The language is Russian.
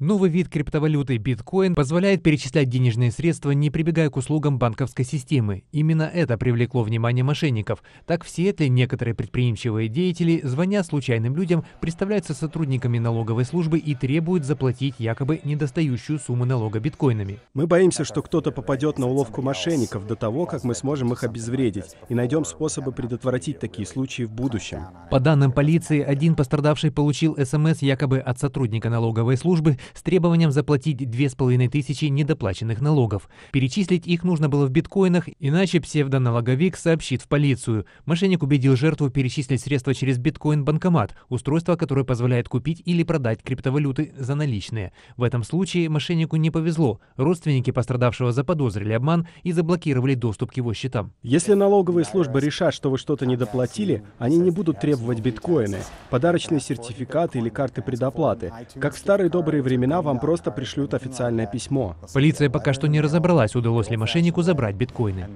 Новый вид криптовалюты биткоин позволяет перечислять денежные средства, не прибегая к услугам банковской системы. Именно это привлекло внимание мошенников. Так в Сиэтле некоторые предприимчивые деятели, звоня случайным людям, представляются сотрудниками налоговой службы и требуют заплатить якобы недостающую сумму налога биткоинами. Мы боимся, что кто-то попадет на уловку мошенников до того, как мы сможем их обезвредить и найдем способы предотвратить такие случаи в будущем. По данным полиции, один пострадавший получил СМС якобы от сотрудника налоговой службы с требованием заплатить 2500 недоплаченных налогов. Перечислить их нужно было в биткоинах, иначе псевдоналоговик сообщит в полицию. Мошенник убедил жертву перечислить средства через биткоин-банкомат, устройство, которое позволяет купить или продать криптовалюты за наличные. В этом случае мошеннику не повезло. Родственники пострадавшего заподозрили обман и заблокировали доступ к его счетам. Если налоговые службы решат, что вы что-то недоплатили, они не будут требовать требовать биткоины, подарочные сертификаты или карты предоплаты. Как в старые добрые времена вам просто пришлют официальное письмо. Полиция пока что не разобралась, удалось ли мошеннику забрать биткоины.